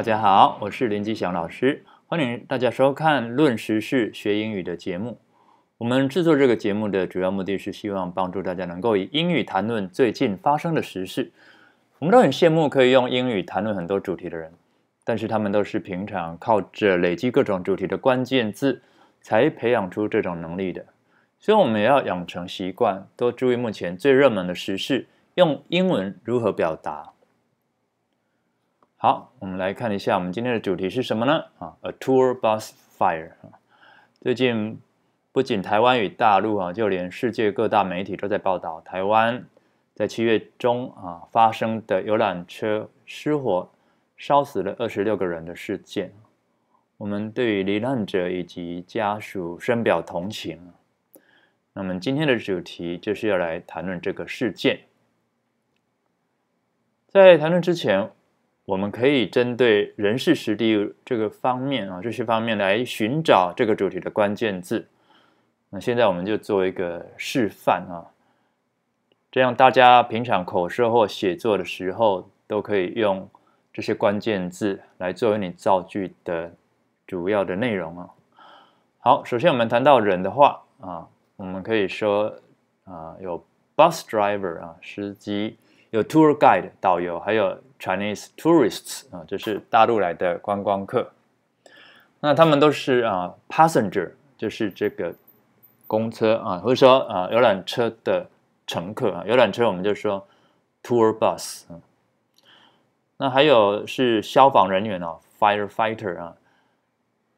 大家好，我是林吉祥老师，欢迎大家收看《论时事学英语》的节目。我们制作这个节目的主要目的是希望帮助大家能够以英语谈论最近发生的时事。我们都很羡慕可以用英语谈论很多主题的人，但是他们都是平常靠着累积各种主题的关键字，才培养出这种能力的。所以，我们也要养成习惯，多注意目前最热门的时事，用英文如何表达。好，我们来看一下我们今天的主题是什么呢？啊，a tour bus fire 啊。最近不仅台湾与大陆啊，就连世界各大媒体都在报道台湾在七月中啊发生的游览车失火烧死了二十六个人的事件。我们对于罹难者以及家属深表同情。那么今天的主题就是要来谈论这个事件。在谈论之前。我们可以针对人事实地这个方面啊，这些方面来寻找这个主题的关键字。那现在我们就做一个示范啊，这样大家平常口说或写作的时候，都可以用这些关键字来作为你造句的主要的内容啊。好，首先我们谈到人的话啊，我们可以说啊，有 bus driver 啊，司机，有 tour guide 导游，还有。Chinese tourists 啊，就是大陆来的观光客。那他们都是啊，passenger，就是这个公车啊，或者说啊游览车的乘客啊。游览车我们就说 tour bus。那还有是消防人员啊，firefighter 啊。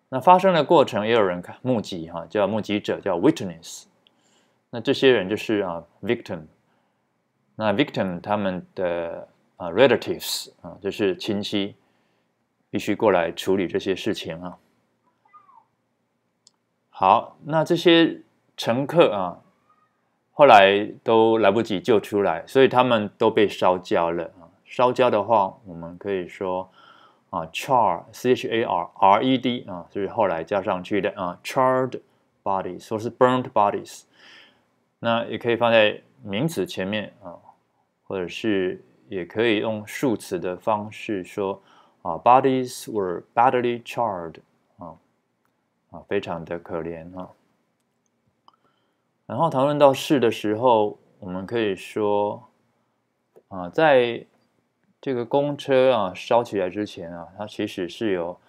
那发生的过程也有人看目击哈，叫目击者叫 witness。那这些人就是啊 victim。那 victim 他们的。啊，relatives 啊，就是亲戚必须过来处理这些事情啊。好，那这些乘客啊，后来都来不及救出来，所以他们都被烧焦了啊。烧焦的话，我们可以说啊，char, c h a r r e d 啊，就是后来加上去的啊，charred b o d i e s 说是 burnt bodies。那也可以放在名词前面啊，或者是。也可以用数词的方式说啊，bodies were badly charred 啊啊，非常的可怜哈。然后讨论到事的时候，我们可以说啊，在这个公车啊烧起来之前啊，它其实是有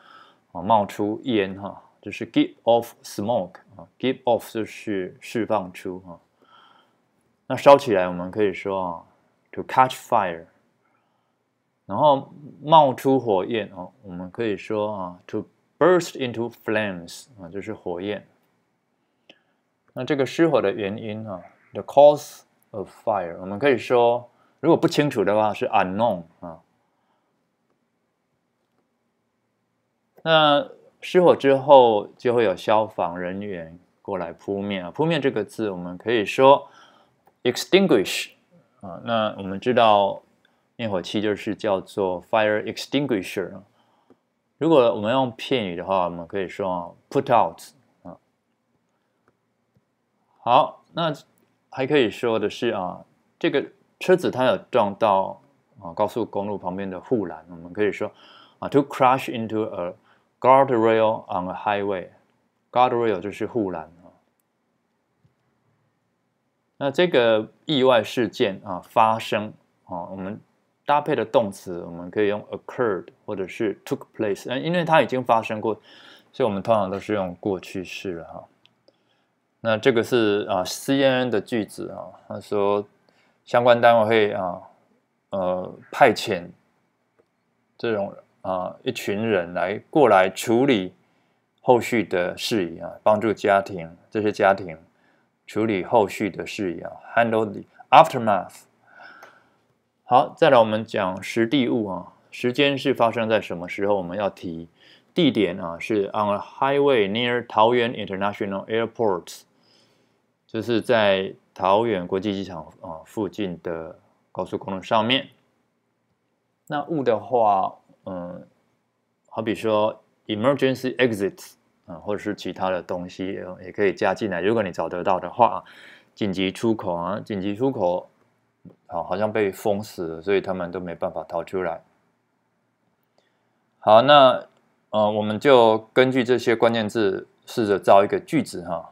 啊冒出烟哈，就是 give off smoke 啊，give off 就是释放出哈。那烧起来，我们可以说啊，to catch fire。然后冒出火焰哦，我们可以说啊，to burst into flames 啊，就是火焰。那这个失火的原因啊，the cause of fire，我们可以说，如果不清楚的话是 unknown 啊。那失火之后就会有消防人员过来扑灭啊，扑灭这个字我们可以说 extinguish 啊。那我们知道。灭火器就是叫做 fire extinguisher。如果我们用片语的话，我们可以说 put out。啊，好，那还可以说的是啊，这个车子它有撞到啊高速公路旁边的护栏，我们可以说啊 to crash into a guardrail on a highway。guardrail 就是护栏。那这个意外事件啊发生啊，我们。搭配的动词，我们可以用 occurred 或者是 took place，嗯，因为它已经发生过，所以我们通常都是用过去式了哈。那这个是啊 CNN 的句子啊，他说相关单位会啊呃派遣这种啊一群人来过来处理后续的事宜啊，帮助家庭这些家庭处理后续的事宜啊，handle the aftermath。好，再来我们讲实地物啊。时间是发生在什么时候？我们要提地点啊，是 on a highway near t a y u a n International Airport，就是在桃园国际机场啊附近的高速公路上面。那物的话，嗯，好比说 emergency e x i t 啊，或者是其他的东西，也可以加进来。如果你找得到的话啊，紧急出口啊，紧急出口。好，好像被封死了，所以他们都没办法逃出来。好，那呃，我们就根据这些关键字试着造一个句子哈。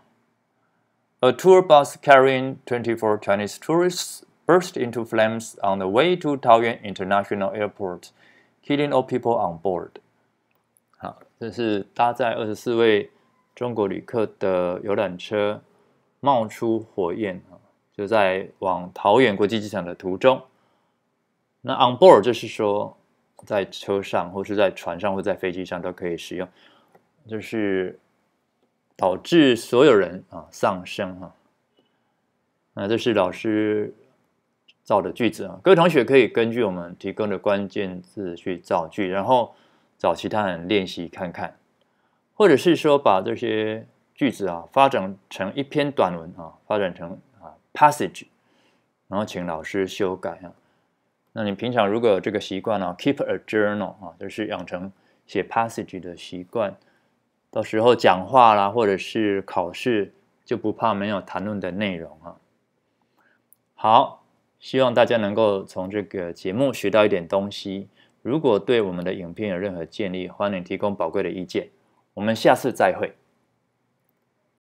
A tour bus carrying twenty-four Chinese tourists burst into flames on the way to Taoyuan International Airport, killing all people on board. 好，这是搭载二十四位中国旅客的游览车冒出火焰。就在往桃园国际机场的途中，那 on board 就是说在车上或是在船上或在飞机上都可以使用，就是导致所有人啊丧生哈。那这是老师造的句子啊，各位同学可以根据我们提供的关键字去造句，然后找其他人练习看看，或者是说把这些句子啊发展成一篇短文啊，发展成。passage，然后请老师修改啊。那你平常如果有这个习惯呢，keep a journal 啊，就是养成写 passage 的习惯，到时候讲话啦，或者是考试就不怕没有谈论的内容啊。好，希望大家能够从这个节目学到一点东西。如果对我们的影片有任何建议，欢迎提供宝贵的意见。我们下次再会。